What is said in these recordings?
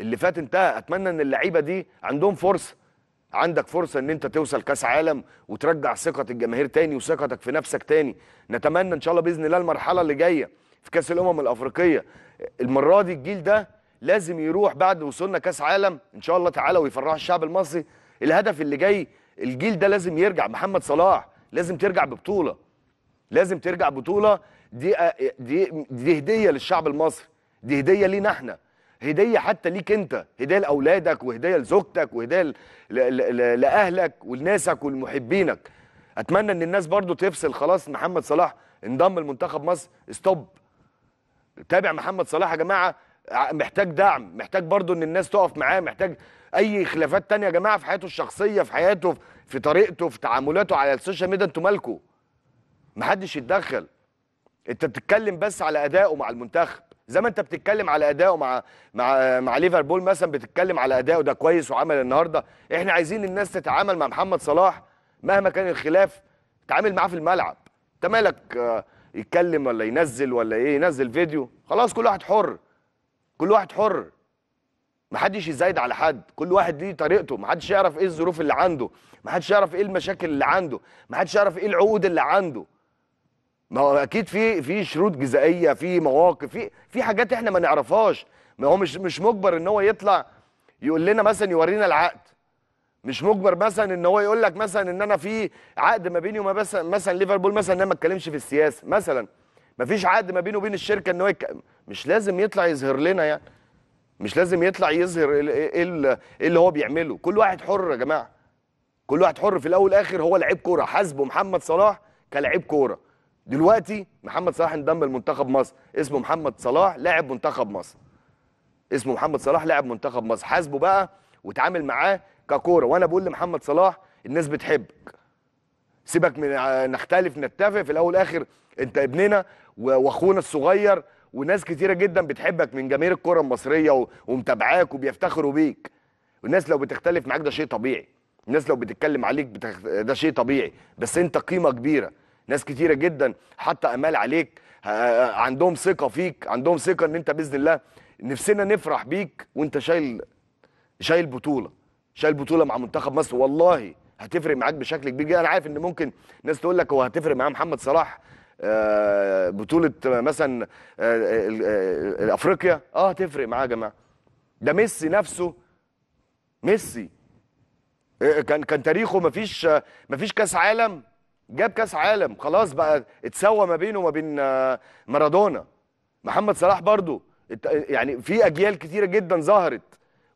اللي فات انتهى اتمنى ان اللعيبه دي عندهم فرصه عندك فرصه ان انت توصل كاس عالم وترجع ثقه الجماهير تاني وثقتك في نفسك تاني نتمنى ان شاء الله باذن الله المرحله اللي جايه في كاس الامم الافريقيه المره دي الجيل ده لازم يروح بعد وصولنا كاس عالم ان شاء الله تعالى ويفرح الشعب المصري الهدف اللي جاي الجيل ده لازم يرجع محمد صلاح لازم ترجع ببطوله لازم ترجع بطوله دي دي دي هديه للشعب المصري دي هديه لينا احنا هديه حتى ليك انت هديه لاولادك وهديه لزوجتك وهديه لاهلك ولناسك ولمحبينك اتمنى ان الناس برضو تفصل خلاص محمد صلاح انضم لمنتخب مصر ستوب تابع محمد صلاح يا جماعه محتاج دعم محتاج برضو ان الناس تقف معاه محتاج اي خلافات تانية يا جماعه في حياته الشخصيه في حياته في طريقته في تعاملاته على السوشيال ميديا انتوا مالكوا محدش يتدخل انت بتتكلم بس على ادائه مع المنتخب زي ما انت بتتكلم على اداؤه مع مع مع ليفربول مثلا بتتكلم على اداؤه ده كويس وعمل النهارده احنا عايزين الناس تتعامل مع محمد صلاح مهما كان الخلاف تعامل معاه في الملعب انت مالك آه، يتكلم ولا ينزل ولا ايه ينزل فيديو خلاص كل واحد حر كل واحد حر محدش يزايد على حد كل واحد ليه طريقته محدش يعرف ايه الظروف اللي عنده محدش يعرف ايه المشاكل اللي عنده محدش يعرف ايه العقود اللي عنده ما هو اكيد في في شروط جزائيه في مواقف في في حاجات احنا ما نعرفهاش ما هو مش مش مجبر ان هو يطلع يقول لنا مثلا يورينا العقد مش مجبر مثلا ان هو يقول لك مثلا ان انا في عقد ما بيني وما مثلا مثلا ليفربول مثلا ان انا ما اتكلمش في السياسه مثلا ما فيش عقد ما بينه وبين الشركه ان هو يك... مش لازم يطلع يظهر لنا يعني مش لازم يطلع يظهر ايه, إيه اللي, إيه اللي هو بيعمله كل واحد حر يا جماعه كل واحد حر في الاول والاخر هو لعيب كوره حاسبه محمد صلاح كلاعب كوره دلوقتي محمد صلاح انضم لمنتخب مصر اسمه محمد صلاح لاعب منتخب مصر اسمه محمد صلاح لاعب منتخب مصر حاسبه بقى وتعامل معاه ككوره وانا بقول لمحمد صلاح الناس بتحبك سيبك من نختلف نتفق في الاول والاخر انت ابننا واخونا الصغير وناس كتيره جدا بتحبك من جماهير الكره المصريه ومتابعاك وبيفتخروا بيك والناس لو بتختلف معاك ده شيء طبيعي الناس لو بتتكلم عليك بتخ... ده شيء طبيعي بس انت قيمه كبيره ناس كتيره جدا حاطه امال عليك آه، آه، عندهم ثقه فيك عندهم ثقه ان انت باذن الله نفسنا نفرح بيك وانت شايل شايل بطوله شايل بطوله مع منتخب مصر والله هتفرق معاك بشكل كبير جدا انا عارف ان ممكن ناس تقول لك هو هتفرق معاه محمد صلاح آه، بطوله مثلا افريقيا اه هتفرق معاه يا جماعه ده ميسي نفسه ميسي كان كان تاريخه مفيش مفيش كاس عالم جاب كاس عالم خلاص بقى اتسوى ما بينه وما بين آه، مارادونا محمد صلاح برضو يعني في اجيال كتيره جدا ظهرت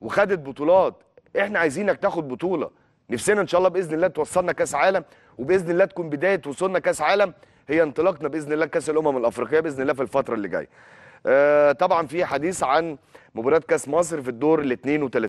وخدت بطولات احنا عايزينك تاخد بطوله نفسنا ان شاء الله باذن الله توصلنا كاس عالم وباذن الله تكون بدايه وصولنا كاس عالم هي انطلاقنا باذن الله كاس الامم الافريقيه باذن الله في الفتره اللي جايه آه، طبعا في حديث عن مباراه كاس مصر في الدور ال 32